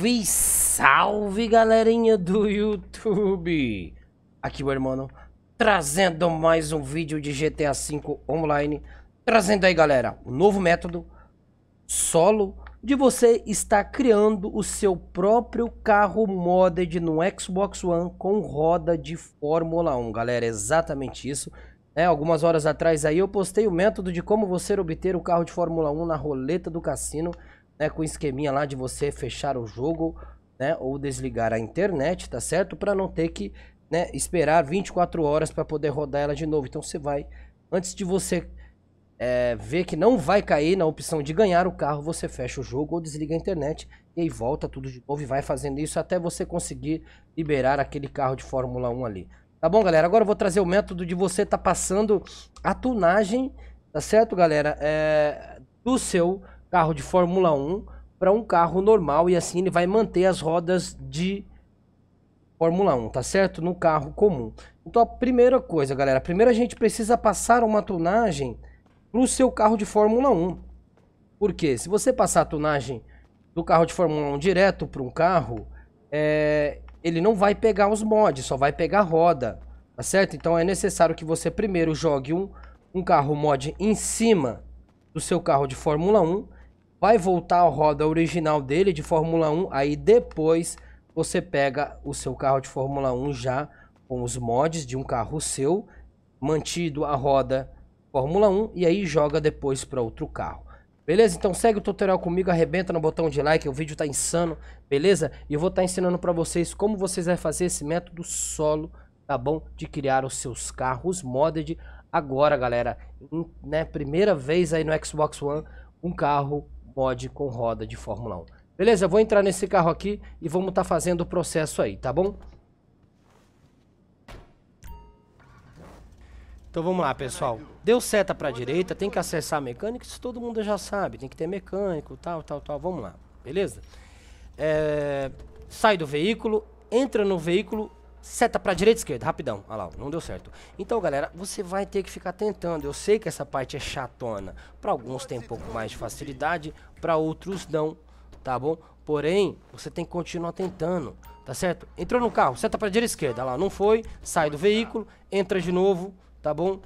Salve, salve galerinha do YouTube! Aqui meu irmão, trazendo mais um vídeo de GTA V Online. Trazendo aí galera, o um novo método solo de você estar criando o seu próprio carro modded no Xbox One com roda de Fórmula 1. Galera, é exatamente isso. É, algumas horas atrás aí eu postei o método de como você obter o carro de Fórmula 1 na roleta do cassino né, com o esqueminha lá de você fechar o jogo, né, ou desligar a internet, tá certo? Para não ter que, né, esperar 24 horas para poder rodar ela de novo. Então você vai antes de você é, ver que não vai cair na opção de ganhar o carro, você fecha o jogo ou desliga a internet e aí volta tudo de novo e vai fazendo isso até você conseguir liberar aquele carro de Fórmula 1 ali. Tá bom, galera? Agora eu vou trazer o método de você tá passando a tunagem, tá certo, galera? É, do seu carro de Fórmula 1 para um carro normal e assim ele vai manter as rodas de Fórmula 1, tá certo? No carro comum. Então a primeira coisa, galera, primeiro a gente precisa passar uma tunagem para o seu carro de Fórmula 1. Porque se você passar a tunagem do carro de Fórmula 1 direto para um carro, é, ele não vai pegar os mods, só vai pegar roda, tá certo? Então é necessário que você primeiro jogue um, um carro mod em cima do seu carro de Fórmula 1 vai voltar a roda original dele de Fórmula 1, aí depois você pega o seu carro de Fórmula 1 já com os mods de um carro seu, mantido a roda Fórmula 1 e aí joga depois para outro carro. Beleza? Então segue o tutorial comigo, arrebenta no botão de like, o vídeo tá insano, beleza? E eu vou estar tá ensinando para vocês como vocês vão fazer esse método solo, tá bom? De criar os seus carros modded agora, galera. Em, né, primeira vez aí no Xbox One, um carro pode com roda de Fórmula 1. Beleza? Eu vou entrar nesse carro aqui e vamos estar tá fazendo o processo aí, tá bom? Então vamos lá, pessoal. Deu seta para direita, tem que acessar mecânico, isso todo mundo já sabe. Tem que ter mecânico, tal, tal, tal. Vamos lá, beleza? É... Sai do veículo, entra no veículo Seta pra direita e esquerda, rapidão. Olha lá, não deu certo. Então, galera, você vai ter que ficar tentando. Eu sei que essa parte é chatona. Pra alguns tem um pouco mais de facilidade, pra outros não, tá bom? Porém, você tem que continuar tentando, tá certo? Entrou no carro, seta pra direita e esquerda. Olha lá, não foi, sai do veículo, entra de novo, tá bom?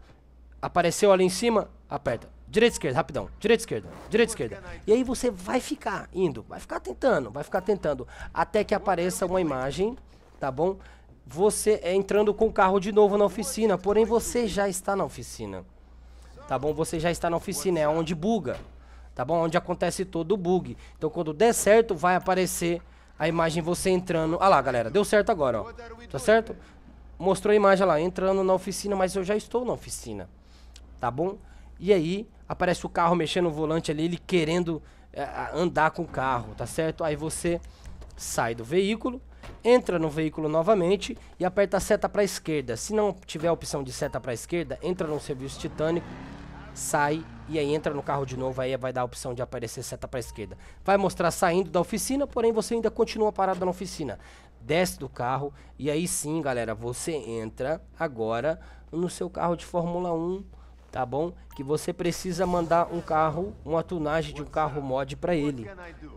Apareceu ali em cima, aperta. Direita, esquerda, rapidão. Direita, esquerda, direita, esquerda. E aí você vai ficar indo, vai ficar tentando, vai ficar tentando. Até que apareça uma imagem, tá bom? você é entrando com o carro de novo na oficina, porém você já está na oficina. Tá bom? Você já está na oficina, é onde buga. Tá bom? Onde acontece todo o bug. Então quando der certo, vai aparecer a imagem você entrando. Ah lá, galera, deu certo agora, ó. Tá certo? Mostrou a imagem lá, entrando na oficina, mas eu já estou na oficina. Tá bom? E aí, aparece o carro mexendo o volante ali, ele querendo é, andar com o carro, tá certo? Aí você sai do veículo entra no veículo novamente e aperta a seta para a esquerda. Se não tiver a opção de seta para a esquerda, entra no serviço titânico, sai e aí entra no carro de novo, aí vai dar a opção de aparecer seta para a esquerda. Vai mostrar saindo da oficina, porém você ainda continua parado na oficina. Desce do carro e aí sim, galera, você entra agora no seu carro de Fórmula 1 tá bom? Que você precisa mandar um carro, uma tunagem de um carro mod para ele,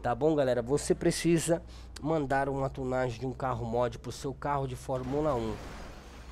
tá bom, galera? Você precisa mandar uma tunagem de um carro mod pro seu carro de Fórmula 1.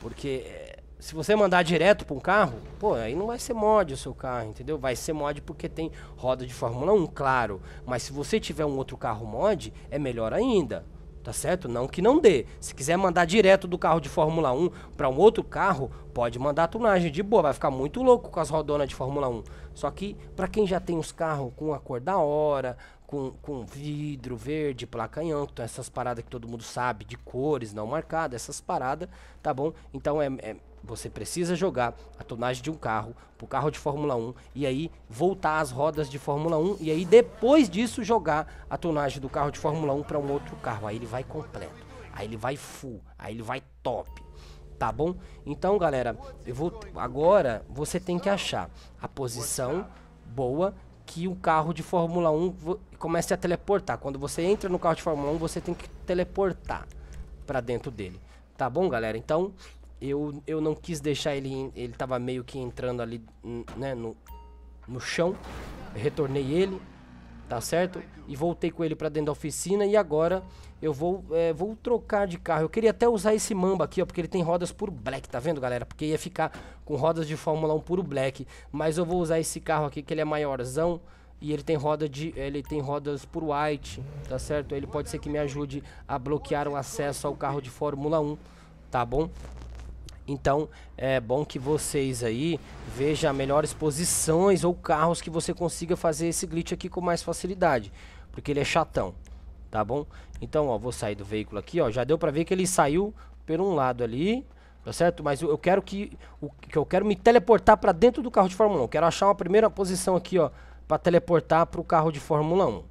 Porque eh, se você mandar direto para um carro, pô, aí não vai ser mod o seu carro, entendeu? Vai ser mod porque tem roda de Fórmula 1, claro. Mas se você tiver um outro carro mod, é melhor ainda. Tá certo? Não que não dê. Se quiser mandar direto do carro de Fórmula 1 para um outro carro, pode mandar a tunagem de boa, vai ficar muito louco com as rodonas de Fórmula 1. Só que para quem já tem os carros com a cor da hora, com, com vidro verde, placa em essas paradas que todo mundo sabe, de cores não marcadas, essas paradas, tá bom? Então é, é você precisa jogar a tonagem de um carro para o carro de Fórmula 1 e aí voltar às rodas de Fórmula 1 e aí depois disso jogar a tonagem do carro de Fórmula 1 para um outro carro. Aí ele vai completo, aí ele vai full, aí ele vai top. Tá bom? Então, galera, eu vou agora você tem que achar a posição boa que o carro de Fórmula 1 comece a teleportar. Quando você entra no carro de Fórmula 1, você tem que teleportar para dentro dele. Tá bom, galera? Então, eu, eu não quis deixar ele. Ele tava meio que entrando ali, né, no, no chão. retornei ele, tá certo? E voltei com ele para dentro da oficina. E agora eu vou, é, vou trocar de carro. Eu queria até usar esse Mamba aqui, ó, porque ele tem rodas puro black, tá vendo, galera? Porque ia ficar com rodas de Fórmula 1 puro black. Mas eu vou usar esse carro aqui, que ele é maiorzão. E ele tem roda de. Ele tem rodas por white, tá certo? Ele pode ser que me ajude a bloquear o acesso ao carro de Fórmula 1, tá bom? Então é bom que vocês aí vejam melhores posições ou carros que você consiga fazer esse glitch aqui com mais facilidade, porque ele é chatão, tá bom? Então, ó, vou sair do veículo aqui, ó, já deu para ver que ele saiu por um lado ali, tá certo? Mas eu quero que, o, que eu quero me teleportar para dentro do carro de Fórmula 1. quero achar uma primeira posição aqui, ó, para teleportar para o carro de Fórmula 1.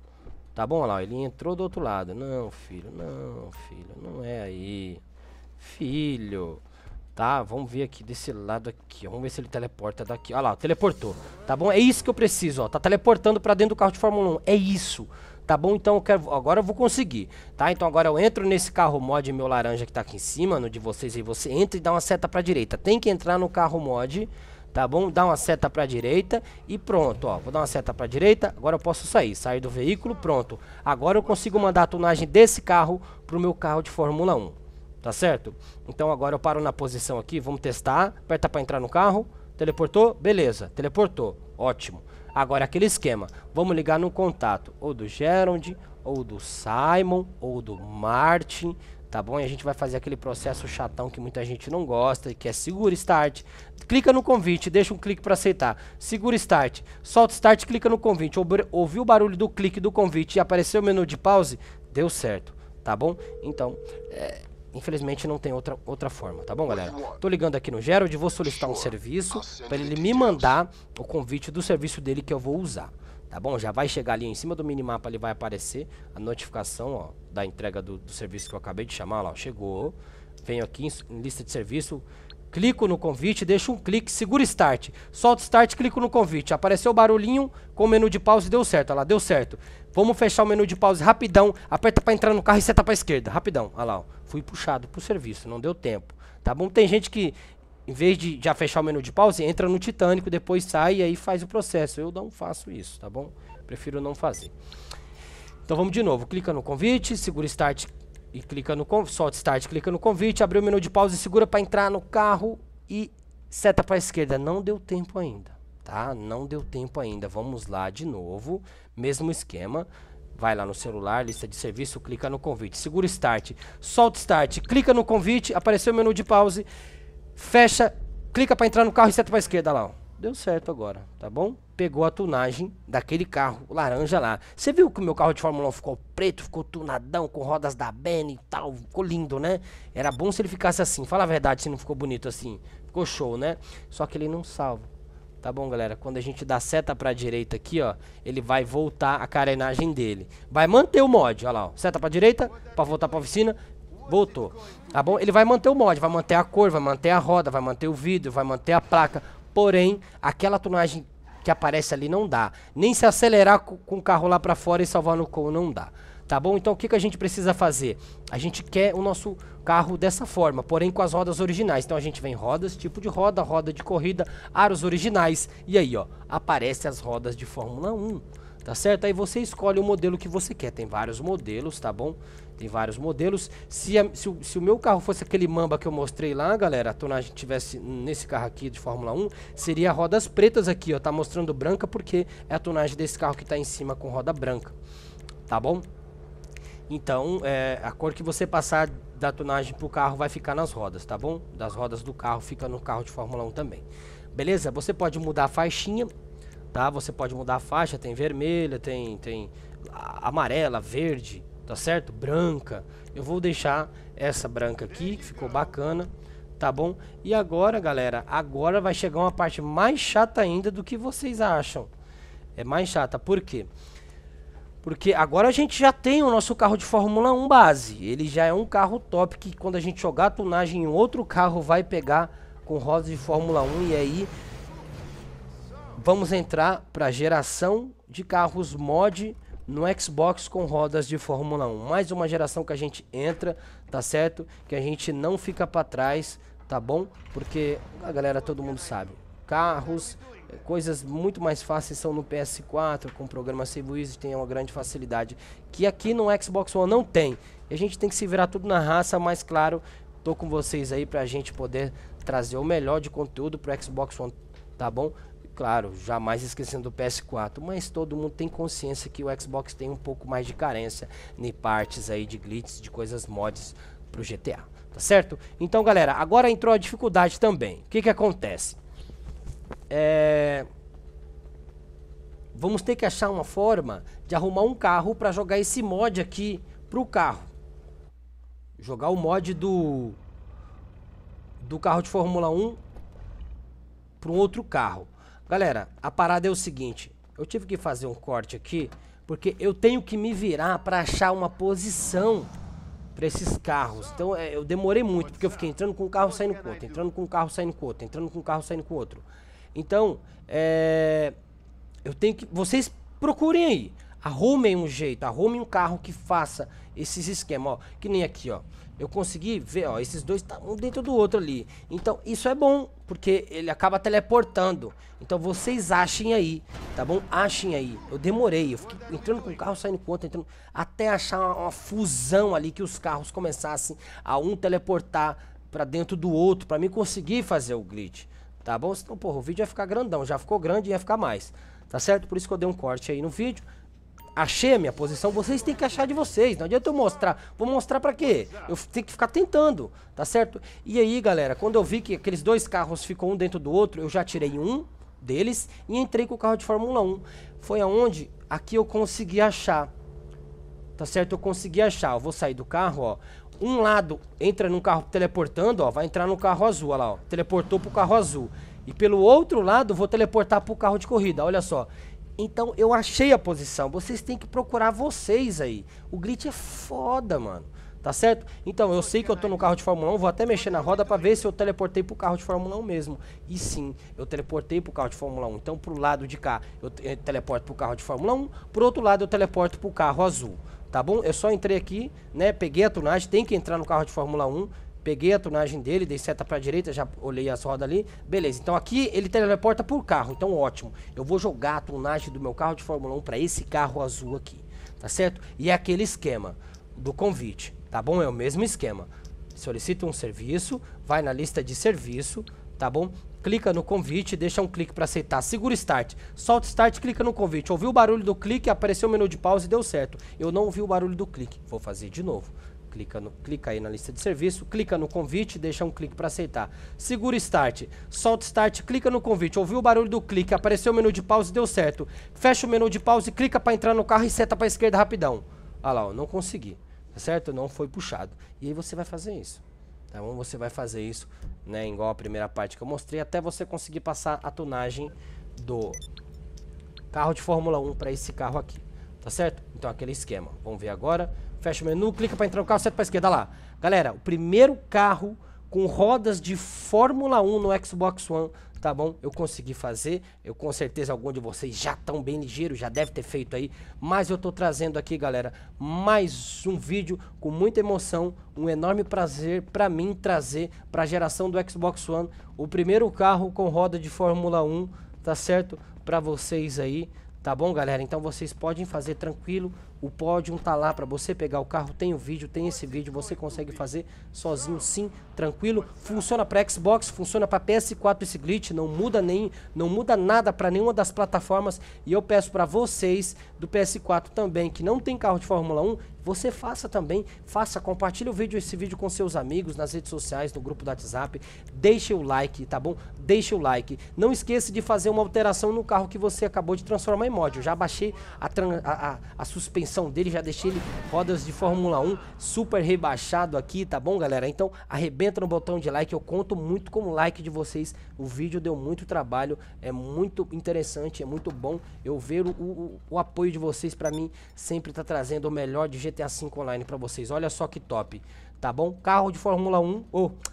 Tá bom, olha lá, ele entrou do outro lado. Não, filho, não, filho, não é aí. Filho. Tá, vamos ver aqui desse lado aqui. Vamos ver se ele teleporta daqui. Olha lá, teleportou. Tá bom? É isso que eu preciso, ó. Tá teleportando pra dentro do carro de Fórmula 1. É isso. Tá bom? Então eu quero... Agora eu vou conseguir, tá? Então agora eu entro nesse carro mod meu laranja que tá aqui em cima, no de vocês. E você entra e dá uma seta pra direita. Tem que entrar no carro mod, tá bom? Dá uma seta pra direita e pronto, ó. Vou dar uma seta pra direita. Agora eu posso sair. Sair do veículo, pronto. Agora eu consigo mandar a tunagem desse carro pro meu carro de Fórmula 1. Tá certo? Então agora eu paro na posição aqui, vamos testar. Aperta para entrar no carro. Teleportou? Beleza, teleportou. Ótimo. Agora aquele esquema. Vamos ligar no contato ou do Gerond, ou do Simon, ou do Martin, tá bom? E a gente vai fazer aquele processo chatão que muita gente não gosta, que é segura start, clica no convite, deixa um clique para aceitar, segura start, solta start, clica no convite, ouviu o barulho do clique do convite e apareceu o menu de pause, deu certo, tá bom? Então, é, Infelizmente não tem outra, outra forma, tá bom, galera? Tô ligando aqui no Gerald, vou solicitar um serviço para ele me mandar o convite do serviço dele que eu vou usar. Tá bom? Já vai chegar ali em cima do minimapa, ele vai aparecer a notificação ó, da entrega do, do serviço que eu acabei de chamar. Lá, ó, chegou. Venho aqui em, em lista de serviço, clico no convite, deixo um clique, seguro Start, solto Start, clico no convite. Apareceu o barulhinho com o menu de pause, deu certo, olha lá, deu certo. Vamos fechar o menu de pause rapidão, aperta para entrar no carro e seta para esquerda, rapidão. Olha lá, ó. fui puxado pro serviço, não deu tempo. Tá bom? Tem gente que, em vez de já fechar o menu de pause, entra no Titânico, depois sai e aí faz o processo. Eu não faço isso, tá bom? Prefiro não fazer. Então vamos de novo, clica no convite, segura Start, e clica no solta start, clica no convite, abriu o menu de pausa e segura para entrar no carro e seta para a esquerda. Não deu tempo ainda, tá? Não deu tempo ainda. Vamos lá de novo, mesmo esquema. Vai lá no celular, lista de serviço, clica no convite, segura start, solta start, clica no convite, apareceu o menu de pause, fecha, clica para entrar no carro e seta para a esquerda lá. Ó. Deu certo agora, tá bom? pegou a tunagem daquele carro laranja lá. Você viu que o meu carro de Fórmula 1 ficou preto, ficou tunadão, com rodas da Ben e tal, ficou lindo, né? Era bom se ele ficasse assim, fala a verdade se não ficou bonito assim. Ficou show, né? Só que ele não salva. Tá bom, galera? Quando a gente dá seta pra direita aqui, ó, ele vai voltar a carenagem dele. Vai manter o mod, ó lá, ó. Seta pra direita, pra voltar pra oficina, voltou. Tá bom? Ele vai manter o mod, vai manter a cor, vai manter a roda, vai manter o vidro, vai manter a placa. Porém, aquela tunagem que aparece ali não dá. Nem se acelerar com o carro lá para fora e salvar no cou não dá. Tá bom? Então o que, que a gente precisa fazer? A gente quer o nosso carro dessa forma, porém com as rodas originais. Então a gente vem rodas, tipo de roda, roda de corrida, aros originais. E aí, ó, aparece as rodas de Fórmula 1 tá certo? Aí você escolhe o modelo que você quer, tem vários modelos, tá bom? Tem vários modelos. Se, a, se, o, se, o, meu carro fosse aquele Mamba que eu mostrei lá, galera, a tonagem tivesse nesse carro aqui de Fórmula 1, seria rodas pretas aqui, ó, tá mostrando branca porque é a tonagem desse carro que tá em cima com roda branca, tá bom? Então, é, a cor que você passar da tonagem pro carro vai ficar nas rodas, tá bom? Das rodas do carro fica no carro de Fórmula 1 também. Beleza? Você pode mudar a faixinha tá? Você pode mudar a faixa, tem vermelha, tem, tem amarela, verde, tá certo? Branca. Eu vou deixar essa branca aqui, que ficou bacana, tá bom? E agora, galera, agora vai chegar uma parte mais chata ainda do que vocês acham. É mais chata, por quê? Porque agora a gente já tem o nosso carro de Fórmula 1 base. Ele já é um carro top que quando a gente jogar a tunagem em outro carro vai pegar com rodas de Fórmula 1 e aí vamos entrar para a geração de carros mod no Xbox com rodas de Fórmula 1. Mais uma geração que a gente entra, tá certo? Que a gente não fica para trás, tá bom? Porque a galera todo mundo sabe. Carros, eh, coisas muito mais fáceis são no PS4, com o programa Save Easy tem uma grande facilidade que aqui no Xbox One não tem. E a gente tem que se virar tudo na raça, mas claro, tô com vocês aí pra gente poder trazer o melhor de conteúdo pro Xbox One, tá bom? claro, jamais esquecendo do PS4, mas todo mundo tem consciência que o Xbox tem um pouco mais de carência em partes aí de glitches, de coisas mods pro GTA, tá certo? Então, galera, agora entrou a dificuldade também. O que que acontece? É... Vamos ter que achar uma forma de arrumar um carro para jogar esse mod aqui pro carro. Jogar o mod do do carro de Fórmula 1 para um outro carro. Galera, a parada é o seguinte. Eu tive que fazer um corte aqui, porque eu tenho que me virar para achar uma posição para esses carros. Então é, eu demorei muito, porque eu fiquei entrando com um carro, saindo com outro, entrando com um carro, saindo com outro, entrando com um carro, saindo com outro. Então, é, eu tenho que... Vocês procurem aí. Arrumem um jeito, arrumem um carro que faça esses esquemas, ó. Que nem aqui, ó. Eu consegui ver, ó, esses dois tá um dentro do outro ali. Então, isso é bom, porque ele acaba teleportando. Então, vocês achem aí, tá bom? Achem aí. Eu demorei, eu fiquei entrando com o carro, saindo com outro, entrando... Até achar uma, uma fusão ali, que os carros começassem a um teleportar para dentro do outro, para mim conseguir fazer o glitch, tá bom? Então, porra, o vídeo ia ficar grandão, já ficou grande e ia ficar mais, tá certo? Por isso que eu dei um corte aí no vídeo achei a minha posição, vocês têm que achar de vocês. Não adianta eu mostrar. Vou mostrar para quê? Eu tenho que ficar tentando, tá certo? E aí, galera, quando eu vi que aqueles dois carros ficou um dentro do outro, eu já tirei um deles e entrei com o carro de Fórmula 1. Foi aonde aqui eu consegui achar. Tá certo? Eu consegui achar. Eu vou sair do carro, ó. Um lado entra num carro teleportando, ó, vai entrar no carro azul, ó lá, ó. Teleportou pro carro azul. E pelo outro lado, vou teleportar pro carro de corrida. Olha só. Então eu achei a posição. Vocês têm que procurar vocês aí. O grid é foda, mano. Tá certo? Então, eu sei que eu tô no carro de Fórmula 1, vou até mexer na roda para ver se eu teleportei pro carro de Fórmula 1 mesmo. E sim, eu teleportei pro carro de Fórmula 1. Então, pro lado de cá, eu eh, teleporto pro carro de Fórmula 1, pro outro lado eu teleporto pro carro azul. Tá bom? Eu só entrei aqui, né? Peguei a tunagem, tem que entrar no carro de Fórmula 1 Peguei a tunagem dele, dei seta pra direita, já olhei as rodas ali. Beleza, então aqui ele teleporta por carro, então ótimo. Eu vou jogar a tunagem do meu carro de Fórmula 1 para esse carro azul aqui, tá certo? E é aquele esquema do convite, tá bom? É o mesmo esquema. Solicita um serviço, vai na lista de serviço, tá bom? clica no convite, deixa um clique para aceitar, segura start, solta start, clica no convite. Ouviu o barulho do clique, apareceu o menu de pausa e deu certo. Eu não ouvi o barulho do clique, vou fazer de novo clica, no, clica aí na lista de serviço, clica no convite, deixa um clique para aceitar. Segura Start, solta Start, clica no convite, ouviu o barulho do clique, apareceu o menu de pause, deu certo. Fecha o menu de pause, clica para entrar no carro e seta para a esquerda rapidão. Olha ah lá, ó, não consegui, tá certo? Não foi puxado. E aí você vai fazer isso. Tá bom? Você vai fazer isso, né, igual a primeira parte que eu mostrei, até você conseguir passar a tunagem do carro de Fórmula 1 para esse carro aqui, tá certo? Então aquele esquema. Vamos ver agora fecha o menu, clica para entrar no carro, seta para esquerda, lá. Galera, o primeiro carro com rodas de Fórmula 1 no Xbox One, tá bom? Eu consegui fazer, eu com certeza algum de vocês já estão bem ligeiro, já deve ter feito aí, mas eu tô trazendo aqui, galera, mais um vídeo com muita emoção, um enorme prazer para mim trazer para a geração do Xbox One o primeiro carro com roda de Fórmula 1, tá certo? Para vocês aí, tá bom, galera? Então vocês podem fazer tranquilo, o pódio tá lá para você pegar o carro, tem o vídeo, tem esse vídeo, você consegue fazer sozinho, sim, tranquilo. Funciona para Xbox, funciona para PS4 esse glitch, não muda nem, não muda nada para nenhuma das plataformas. E eu peço para vocês do PS4 também que não tem carro de Fórmula 1, você faça também, faça, compartilhe o vídeo, esse vídeo com seus amigos nas redes sociais, no grupo do WhatsApp, deixe o like, tá bom? Deixe o like. Não esqueça de fazer uma alteração no carro que você acabou de transformar em mod. Eu já baixei a, a, a, a suspensão dele, já deixei ele rodas de Fórmula 1 super rebaixado aqui, tá bom, galera? Então arrebenta no botão de like, eu conto muito com o like de vocês. O vídeo deu muito trabalho, é muito interessante, é muito bom. Eu ver o, o, o apoio de vocês para mim sempre tá trazendo o melhor de GTA V Online para vocês. Olha só que top, tá bom? Carro de Fórmula 1, ou... Oh,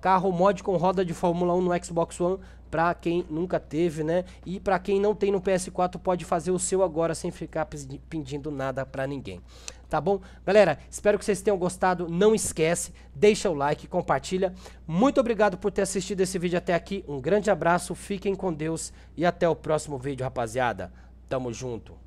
carro mod com roda de Fórmula 1 no Xbox One para quem nunca teve, né? E para quem não tem no PS4 pode fazer o seu agora sem ficar pedindo nada para ninguém. Tá bom? Galera, espero que vocês tenham gostado. Não esquece, deixa o like, compartilha. Muito obrigado por ter assistido esse vídeo até aqui. Um grande abraço, fiquem com Deus e até o próximo vídeo, rapaziada. Tamo junto.